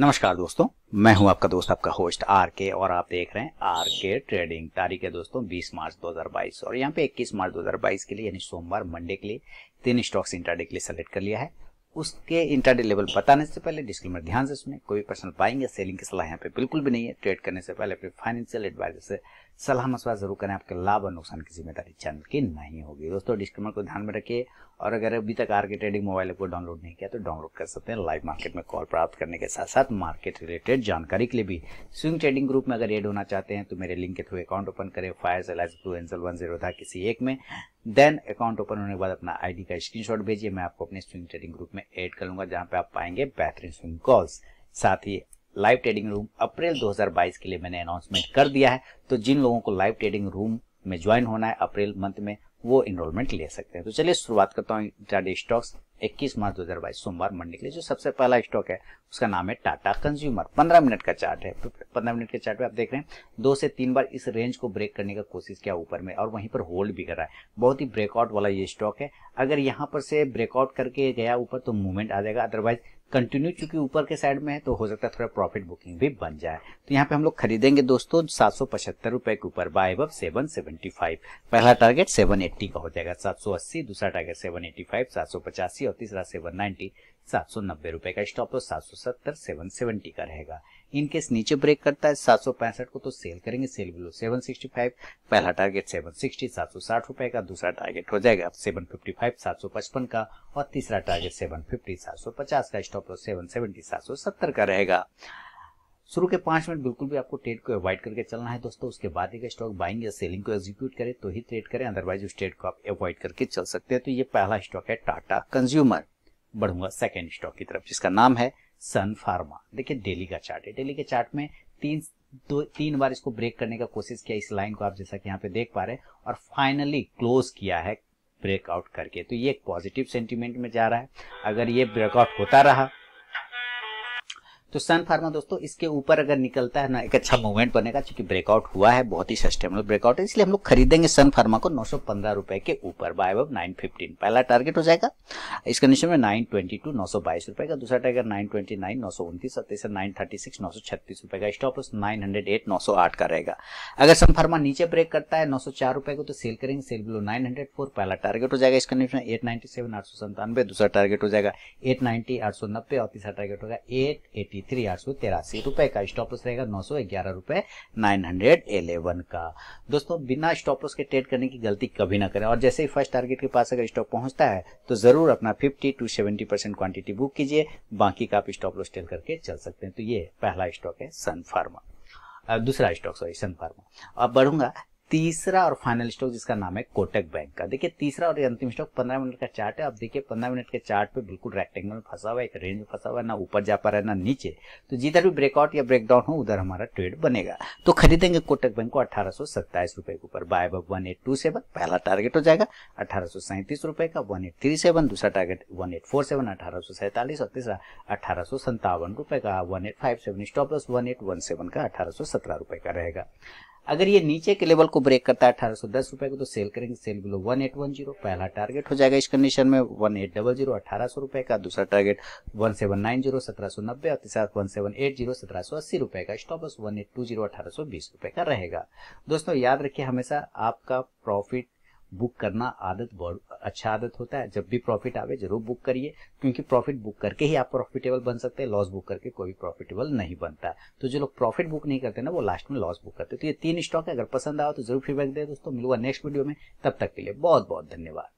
नमस्कार दोस्तों मैं हूं आपका दोस्त आपका होस्ट आर के और आप देख रहे हैं आर के ट्रेडिंग तारीख है दोस्तों 20 मार्च 2022 और यहां पे 21 मार्च 2022 के लिए यानी सोमवार मंडे के लिए तीन स्टॉक्स इंटरडे के लिए सेलेक्ट कर लिया है उसके इंटरडे लेवल बताने से पहले डिस्क्लेमर ध्यान से सुने कोई पर्सनल बाइंग या सेलिंग की सलाह यहाँ पे बिल्कुल भी नहीं है ट्रेड करने से पहले अपने फाइनेंशियल एडवाइजर से सलाह मशवरा जरूर करें आपके लाभ और नुकसान की जिम्मेदारी चैनल की नहीं होगी दोस्तों डिस्क्लेमर को ध्यान में रखिए और अगर अभी तक R K trading mobile app को डाउनलोड नहीं किया तो डाउनलोड कर सकते हैं लाइव मार्केट में कॉल प्राप्त करने के साथ साथ मार्केट रिलेटेड जानकारी के लिए भी स्विंग ट्रेडिंग ग्रुप में अगर एड होना चाहते हैं तो मेरे लिंक के थ्रू अकाउंट ओपन करें फायर एल टू एंजल वन जीरो था किसी एक में देन अकाउंट ओपन होने के बाद अपना आईडी का स्क्रीनशॉट भेजिए मैं आपको अपने स्विंग ट्रेडिंग ग्रुप में ऐड कर लूंगा जहां पे आप पाएंगे बेहतरीन स्विंग कॉल्स साथ ही लाइव ट्रेडिंग रूम अप्रैल 2022 के लिए मैंने अनाउंसमेंट कर दिया है तो जिन लोगों को लाइव ट्रेडिंग रूम में ज्वाइन होना है अप्रैल मंथ में वो इनरोलमेंट ले सकते हैं तो चलिए शुरुआत करता हूँ स्टॉक्स 21 मार्च 2022 सोमवार मंडे के लिए जो सबसे पहला स्टॉक है उसका नाम है टाटा कंज्यूमर 15 मिनट का चार्ट है 15 मिनट के चार्ट में आप देख रहे हैं दो से तीन बार इस रेंज को ब्रेक करने का कोशिश किया ऊपर में और वहीं पर होल्ड भी कर रहा है बहुत ही ब्रेकआउट वाला ये स्टॉक है अगर यहाँ पर से ब्रेकआउट करके गया ऊपर तो मूवमेंट आ जाएगा अदरवाइज कंटिन्यू चूंकि ऊपर के साइड में है तो हो सकता है थोड़ा प्रॉफिट बुकिंग भी बन जाए तो यहाँ पे हम लोग खरीदेंगे दोस्तों सात सौ पचहत्तर रुपए के ऊपर बाय अब सेवन सेवेंटी फाइव पहला टारगेट सेवन एट्टी का हो जाएगा सात सौ अस्सी दूसरा टारगेट सेवन एट्टी फाइव सात सौ पचासी अस्सी और तीसरा सेवन नाइनटी सात सौ नब्बे रुपए का स्टॉप लॉस सात सौ सत्तर सेवन सेवेंटी का रहेगा इनकेस नीचे ब्रेक करता है सात सौ पैंसठ को तो सेल करेंगे sell below seven sixty five पहला टारगेट सेवन सिक्सटी सात सौ साठ रुपए का दूसरा टारगेट हो जाएगा सेवन फिफ्टी फाइव सात सौ पचपन का और तीसरा टारगेट सेवन फिफ्टी सात सौ पचास का स्टॉप लॉस सेवन सेवेंटी सात सौ सत्तर का रहेगा शुरू के पांच मिनट बिल्कुल भी आपको ट्रेड को अवॉइड करके चलना है दोस्तों उसके बाद एक स्टॉक बाइंग या सेलिंग को एग्जीक्यूट करें तो ही ट्रेड करें अदरवाइज उस ट्रेड को आप अवॉइड करके चल सकते हैं तो ये पहला स्टॉक है टाटा कंज्यूमर बढ़ूंगा सेकेंड स्टॉक की तरफ जिसका नाम है सन फार्मा देखिये डेली का चार्ट है डेली के चार्ट में तीन दो तीन बार इसको ब्रेक करने का कोशिश किया इस लाइन को आप जैसा कि यहाँ पे देख पा रहे हैं और फाइनली क्लोज किया है ब्रेकआउट करके तो ये एक पॉजिटिव सेंटीमेंट में जा रहा है अगर ये ब्रेकआउट होता रहा तो सन फार्मा दोस्तों इसके ऊपर अगर निकलता है ना एक अच्छा मूवमेंट बनेगा क्योंकि ब्रेकआउट हुआ है बहुत ही सस्टेनेबल ब्रेकआउट है इसलिए हम लोग खरीदेंगे सन फार्मा को नौ रुपए के ऊपर बाय अब नाइन पहला टारगेट हो जाएगा इस कंडीशन में नाइन ट्वेंटी टू नौ सौ बाईस रुपए का दूसरा टारगेट नाइन ट्वेंटी नाइन नौ सौ और तीसरा नाइन थर्टी सिक्स नौ सौ छत्तीस रुपए का stop loss nine hundred eight नौ सौ आठ का रहेगा अगर सन फार्मा नीचे ब्रेक करता है नौ सौ चार रुपए को तो सेल करेंगे sell below nine hundred four पहला टारगेट हो जाएगा इस कंडीशन में एट नाइन्टी सेवन आठ सौ संतानवे दूसरा टारगेट हो जाएगा एट नाइन्टी आठ सौ नब्बे और तीसरा टारगेट होगा एट एटी थ्री आठ सौ तेरासी रुपए का स्टॉप लॉस रहेगा नौ सौ ग्यारह रुपए नाइन हंड्रेड इलेवन का दोस्तों बिना स्टॉप लॉस के ट्रेड करने की गलती कभी ना करें और जैसे ही फर्स्ट टारगेट के पास अगर स्टॉप पहुंचता है तो जरूर अपना fifty to seventy percent quantity book कीजिए बाकी का आप स्टॉप लॉस टेल करके चल सकते हैं तो ये पहला स्टॉक है सनफार्मा दूसरा स्टॉक सॉरी सनफार्मा अब बढ़ूंगा तीसरा और फाइनल स्टॉक जिसका नाम है कोटक बैंक का देखिए तीसरा और अंतिम स्टॉक पंद्रह मिनट का चार्ट है आप देखिए पंद्रह मिनट के चार्ट पे बिल्कुल रेक्टेंगल में फंसा हुआ है एक रेंज में फंसा हुआ है ना ऊपर जा पा रहा है ना नीचे तो जिधर भी ब्रेकआउट या ब्रेकडाउन हो उधर हमारा ट्रेड बनेगा तो खरीदेंगे कोटक बैंक को अठारह रुपए के ऊपर buy one eight two seven पहला टारगेट हो जाएगा अठारह रुपए का वन एट थ्री सेवन दूसरा target one eight four seven अठारह सौ सैंतालीस और तीसरा अठारह सौ सत्तावन रुपए का one eight five seven stop loss one eight one seven का अठारह सौ सत्रह रुपए का रहेगा अगर ये नीचे के लेवल को ब्रेक करता है अठारह सौ दस रुपए को तो सेल करेंगे sell below one eight one zero पहला टारगेट हो जाएगा इस कंडीशन में वन एट डबल जीरो अठारह सौ रुपए का दूसरा target one seven nine zero सत्रह सौ नब्बे और तीसरा वन सेवन एट जीरो सत्रह सौ अस्सी रुपए का stop one eight two zero अठारह सौ बीस रुपए का रहेगा दोस्तों याद रखिए हमेशा आपका प्रॉफिट बुक करना आदत बहुत अच्छा आदत होता है जब भी प्रॉफिट आवे जरूर बुक करिए क्योंकि प्रॉफिट बुक करके ही आप प्रॉफिटेबल बन सकते हैं लॉस बुक करके कोई भी प्रॉफिटेबल नहीं बनता तो जो लोग प्रॉफिट बुक नहीं करते ना वो लास्ट में लॉस बुक करते तो ये तीन स्टॉक है अगर पसंद आओ तो जरूर फीडबैक दे दोस्तों मिलूंगा नेक्स्ट वीडियो में तब तक के लिए बहुत बहुत धन्यवाद